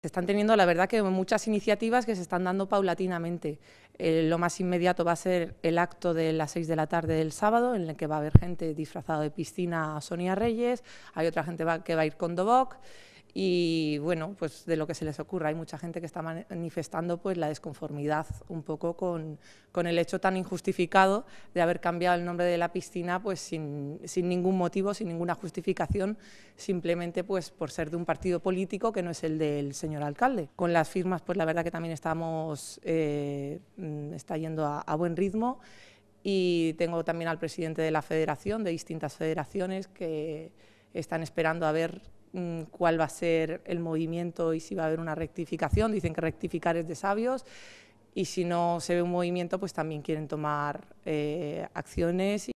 Se están teniendo, la verdad, que muchas iniciativas que se están dando paulatinamente. Eh, lo más inmediato va a ser el acto de las seis de la tarde del sábado, en el que va a haber gente disfrazada de piscina a Sonia Reyes, hay otra gente que va a ir con Doboc y bueno, pues de lo que se les ocurra. Hay mucha gente que está manifestando pues la desconformidad un poco con, con el hecho tan injustificado de haber cambiado el nombre de la piscina pues sin, ningún motivo, sin ninguna justificación, simplemente pues por ser de un partido político que no es el del señor alcalde. Con las firmas pues la verdad que también estamos, eh, mm, está yendo a buen ritmo y tengo también al presidente de la federación, de distintas federaciones que están esperando a ver Mm, cuál va a ser el movimiento y si va a haber una rectificación. Dicen que rectificar es de sabios y si no se ve un movimiento, pues también quieren tomar eh, acciones.